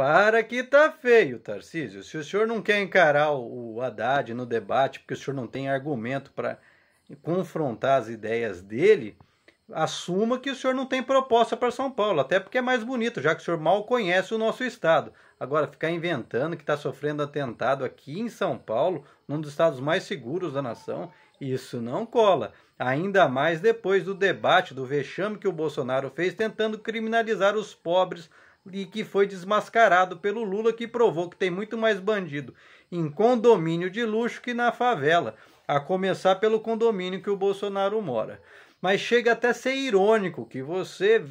para que tá feio, Tarcísio. Se o senhor não quer encarar o, o Haddad no debate, porque o senhor não tem argumento para confrontar as ideias dele, assuma que o senhor não tem proposta para São Paulo, até porque é mais bonito, já que o senhor mal conhece o nosso estado. Agora, ficar inventando que está sofrendo atentado aqui em São Paulo, num dos estados mais seguros da nação, isso não cola. Ainda mais depois do debate, do vexame que o Bolsonaro fez tentando criminalizar os pobres e que foi desmascarado pelo Lula, que provou que tem muito mais bandido em condomínio de luxo que na favela, a começar pelo condomínio que o Bolsonaro mora. Mas chega até a ser irônico que você,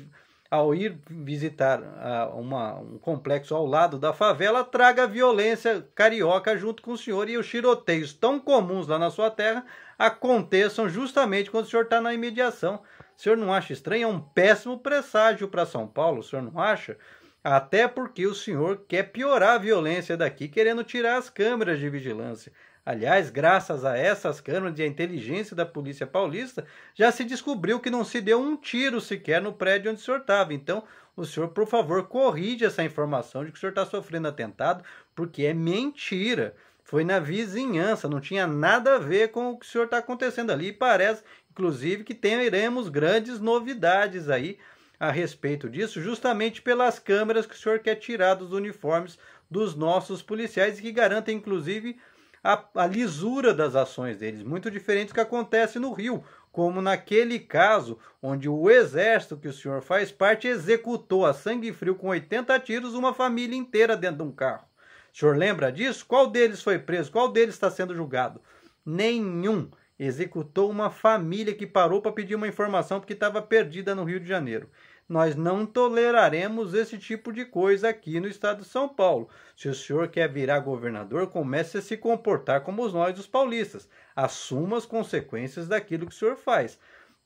ao ir visitar ah, uma, um complexo ao lado da favela, traga violência carioca junto com o senhor e os tiroteios tão comuns lá na sua terra aconteçam justamente quando o senhor está na imediação. O senhor não acha estranho? É um péssimo presságio para São Paulo, o senhor não acha? Até porque o senhor quer piorar a violência daqui, querendo tirar as câmeras de vigilância. Aliás, graças a essas câmeras de inteligência da Polícia Paulista, já se descobriu que não se deu um tiro sequer no prédio onde o senhor estava. Então, o senhor, por favor, corrige essa informação de que o senhor está sofrendo atentado, porque é mentira. Foi na vizinhança, não tinha nada a ver com o que o senhor está acontecendo ali. E parece, inclusive, que teremos grandes novidades aí a respeito disso, justamente pelas câmeras que o senhor quer tirar dos uniformes dos nossos policiais e que garantem, inclusive, a, a lisura das ações deles, muito diferente do que acontece no Rio, como naquele caso onde o exército que o senhor faz parte executou a sangue frio com 80 tiros uma família inteira dentro de um carro. O senhor lembra disso? Qual deles foi preso? Qual deles está sendo julgado? Nenhum. Executou uma família que parou para pedir uma informação porque estava perdida no Rio de Janeiro. Nós não toleraremos esse tipo de coisa aqui no estado de São Paulo. Se o senhor quer virar governador, comece a se comportar como nós, os paulistas. Assuma as consequências daquilo que o senhor faz.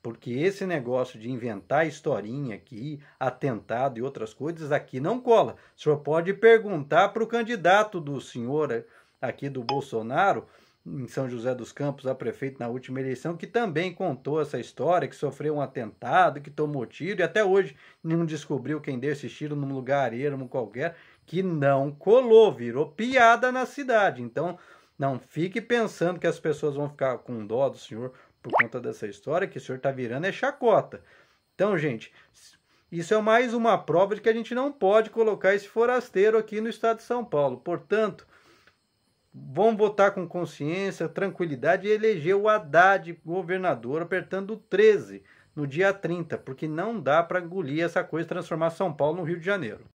Porque esse negócio de inventar historinha aqui, atentado e outras coisas aqui não cola. O senhor pode perguntar para o candidato do senhor eh, aqui do Bolsonaro em São José dos Campos a prefeito na última eleição, que também contou essa história, que sofreu um atentado, que tomou tiro e até hoje não descobriu quem deu esse tiro num lugar ermo qualquer, que não colou, virou piada na cidade. Então, não fique pensando que as pessoas vão ficar com dó do senhor por conta dessa história, que o senhor está virando é chacota. Então, gente, isso é mais uma prova de que a gente não pode colocar esse forasteiro aqui no estado de São Paulo. Portanto, vão votar com consciência, tranquilidade e eleger o Haddad governador apertando 13 no dia 30, porque não dá para engolir essa coisa transformar São Paulo no Rio de Janeiro.